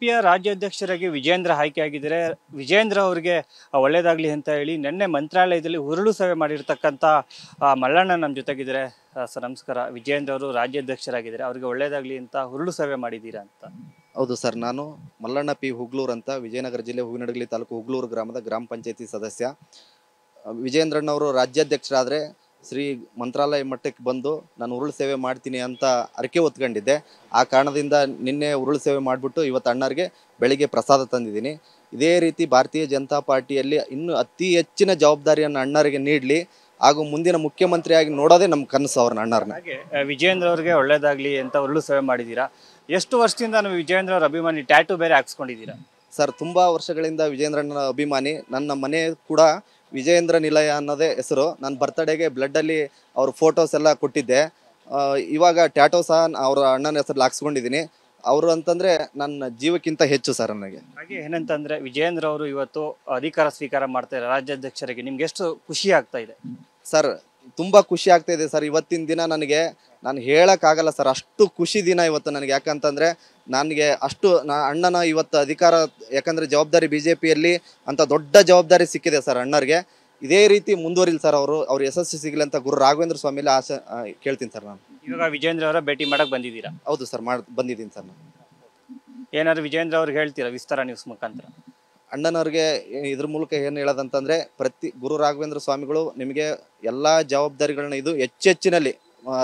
ಪಿಯ ರಾಜ್ಯಾಧ್ಯಕ್ಷರಾಗಿ ವಿಜೇಂದ್ರ ಆಯ್ಕೆಯಾಗಿದ್ದಾರೆ ವಿಜೇಂದ್ರ ಅವರಿಗೆ ಒಳ್ಳೆಯದಾಗಲಿ ಅಂತ ಹೇಳಿ ನಿನ್ನೆ ಮಂತ್ರಾಲಯದಲ್ಲಿ ಉರುಳು ಸಭೆ ಮಾಡಿರ್ತಕ್ಕಂಥ ಮಲ್ಲಣ್ಣ ನಮ್ಮ ಜೊತೆಗಿದ್ದರೆ ಸರ್ ನಮಸ್ಕಾರ ವಿಜೇಂದ್ರ ಅವರು ರಾಜ್ಯಾಧ್ಯಕ್ಷರಾಗಿದ್ದಾರೆ ಅವರಿಗೆ ಒಳ್ಳೆಯದಾಗಲಿ ಅಂತ ಉರುಳು ಸಭೆ ಮಾಡಿದ್ದೀರಾ ಅಂತ ಹೌದು ಸರ್ ನಾನು ಮಲ್ಲಣ್ಣ ಪಿ ಹುಗ್ಲೂರು ಅಂತ ವಿಜಯನಗರ ಜಿಲ್ಲೆ ಹೂವಿನಡಗಲಿ ತಾಲೂಕು ಹುಗ್ಲೂರು ಗ್ರಾಮದ ಗ್ರಾಮ ಪಂಚಾಯತಿ ಸದಸ್ಯ ವಿಜೇಂದ್ರಣ್ಣವರು ರಾಜ್ಯಾಧ್ಯಕ್ಷರಾದರೆ ಶ್ರೀ ಮಂತ್ರಾಲಯ ಮಟ್ಟಕ್ಕೆ ಬಂದು ನಾನು ಉರುಳು ಸೇವೆ ಮಾಡ್ತೀನಿ ಅಂತ ಅರಕೆ ಹೊತ್ಕೊಂಡಿದ್ದೆ ಆ ಕಾರಣದಿಂದ ನಿನ್ನೆ ಉರುಳು ಸೇವೆ ಮಾಡಿಬಿಟ್ಟು ಇವತ್ತು ಅಣ್ಣರಿಗೆ ಬೆಳಿಗ್ಗೆ ಪ್ರಸಾದ ತಂದಿದ್ದೀನಿ ಇದೇ ರೀತಿ ಭಾರತೀಯ ಜನತಾ ಪಾರ್ಟಿಯಲ್ಲಿ ಇನ್ನೂ ಅತಿ ಹೆಚ್ಚಿನ ಜವಾಬ್ದಾರಿಯನ್ನು ಅಣ್ಣರಿಗೆ ನೀಡಲಿ ಹಾಗೂ ಮುಂದಿನ ಮುಖ್ಯಮಂತ್ರಿಯಾಗಿ ನೋಡೋದೇ ನಮ್ಮ ಕನಸು ಅವ್ರನ್ನ ಅಣ್ಣರನ್ನ ವಿಜಯೇಂದ್ರ ಅವ್ರಿಗೆ ಒಳ್ಳೇದಾಗಲಿ ಅಂತ ಉರುಳು ಸೇವೆ ಮಾಡಿದ್ದೀರಾ ಎಷ್ಟು ವರ್ಷದಿಂದ ನಾವು ವಿಜಯೇಂದ್ರ ಅವ್ರ ಅಭಿಮಾನಿ ಟ್ಯಾಟು ಬೇರೆ ಹಾಕ್ಸ್ಕೊಂಡಿದ್ದೀರಾ ಸರ್ ತುಂಬ ವರ್ಷಗಳಿಂದ ವಿಜೇಂದ್ರನ ಅಭಿಮಾನಿ ನನ್ನ ಮನೆ ಕೂಡ ವಿಜಯೇಂದ್ರ ನಿಲಯ ಅನ್ನೋದೇ ಹೆಸರು ನನ್ನ ಬರ್ತ್ಡೇಗೆ ಬ್ಲಡ್ಡಲ್ಲಿ ಅವ್ರ ಫೋಟೋಸ್ ಎಲ್ಲ ಕೊಟ್ಟಿದ್ದೆ ಇವಾಗ ಟ್ಯಾಟೋ ಸಹ ಅವರ ಅಣ್ಣನ ಹೆಸರು ಹಾಕ್ಸ್ಕೊಂಡಿದ್ದೀನಿ ಅವರು ಅಂತಂದ್ರೆ ನನ್ನ ಜೀವಕ್ಕಿಂತ ಹೆಚ್ಚು ಸರ್ ನನಗೆ ಹಾಗೆ ಏನಂತಂದ್ರೆ ವಿಜಯೇಂದ್ರ ಅವರು ಇವತ್ತು ಅಧಿಕಾರ ಸ್ವೀಕಾರ ಮಾಡ್ತಾ ಇದ್ದಾರೆ ರಾಜ್ಯಾಧ್ಯಕ್ಷರಿಗೆ ನಿಮ್ಗೆ ಎಷ್ಟು ಖುಷಿ ಆಗ್ತಾ ಇದೆ ಸರ್ ತುಂಬಾ ಖುಷಿ ಆಗ್ತಾ ಇದೆ ಸರ್ ಇವತ್ತಿನ ದಿನ ನನಗೆ ನಾನು ಹೇಳೋಕ್ಕಾಗಲ್ಲ ಸರ್ ಅಷ್ಟು ಖುಷಿ ದಿನ ಇವತ್ತು ನನಗೆ ಯಾಕಂತಂದರೆ ನನಗೆ ಅಷ್ಟು ನಾ ಅಣ್ಣನ ಇವತ್ತು ಅಧಿಕಾರ ಯಾಕಂದರೆ ಜವಾಬ್ದಾರಿ ಬಿ ಜೆ ಪಿಯಲ್ಲಿ ಅಂಥ ದೊಡ್ಡ ಜವಾಬ್ದಾರಿ ಸಿಕ್ಕಿದೆ ಸರ್ ಅಣ್ಣರಿಗೆ ಇದೇ ರೀತಿ ಮುಂದುವರಿಲಿ ಸರ್ ಅವರು ಅವ್ರ ಯಶಸ್ಸು ಸಿಗಲಿ ಅಂತ ಗುರು ರಾಘವೇಂದ್ರ ಸ್ವಾಮಿಲಿ ಆಸೆ ಕೇಳ್ತೀನಿ ಸರ್ ನಾನು ಇವಾಗ ವಿಜೇಂದ್ರ ಅವರ ಭೇಟಿ ಮಾಡಕ್ಕೆ ಬಂದಿದ್ದೀರಾ ಹೌದು ಸರ್ ಮಾಡಿ ಬಂದಿದ್ದೀನಿ ಸರ್ ನಾನು ಏನಾದ್ರು ವಿಜೇಂದ್ರ ಅವ್ರಿಗೆ ಹೇಳ್ತೀರಾ ವಿಸ್ತಾರ ನ್ಯೂಸ್ ಮುಖಾಂತರ ಅಣ್ಣನವ್ರಿಗೆ ಇದ್ರ ಮೂಲಕ ಏನು ಹೇಳೋದಂತಂದರೆ ಪ್ರತಿ ಗುರು ರಾಘವೇಂದ್ರ ಸ್ವಾಮಿಗಳು ನಿಮಗೆ ಎಲ್ಲ ಜವಾಬ್ದಾರಿಗಳನ್ನ ಇದು ಹೆಚ್ಚೆಚ್ಚಿನಲ್ಲಿ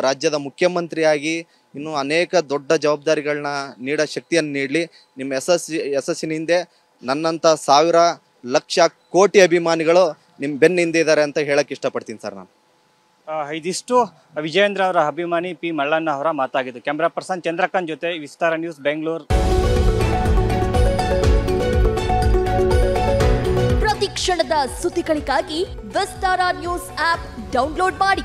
ರಾಜ್ಯದ ಮುಖ್ಯಮಂತ್ರಿಯಾಗಿ ಇನ್ನು ಅನೇಕ ದೊಡ್ಡ ಜವಾಬ್ದಾರಿಗಳನ್ನ ನೀಡೋ ಶಕ್ತಿಯನ್ನು ನೀಡಲಿ ನಿಮ್ಮ ಯಶಸ್ಸಿ ಯಶಸ್ಸಿನಿಂದೆ ನನ್ನಂಥ ಸಾವಿರ ಲಕ್ಷ ಕೋಟಿ ಅಭಿಮಾನಿಗಳು ನಿಮ್ಮ ಬೆನ್ನ ಹಿಂದೆ ಇದ್ದಾರೆ ಅಂತ ಹೇಳಕ್ಕೆ ಇಷ್ಟಪಡ್ತೀನಿ ಸರ್ ನಾನು ಇದಿಷ್ಟು ವಿಜಯೇಂದ್ರ ಅವರ ಅಭಿಮಾನಿ ಪಿ ಮಳ್ಳಣ್ಣ ಅವರ ಮಾತಾಗಿದ್ದು ಕ್ಯಾಮ್ರಾ ಪರ್ಸನ್ ಚಂದ್ರಕಾಂತ್ ಜೊತೆ ವಿಸ್ತಾರ ನ್ಯೂಸ್ ಬೆಂಗಳೂರು ಪ್ರತಿ ಕ್ಷಣದ ಸುದ್ದಿಗಳಿಗಾಗಿ ವಿಸ್ತಾರ ನ್ಯೂಸ್ ಆಪ್ ಡೌನ್ಲೋಡ್ ಮಾಡಿ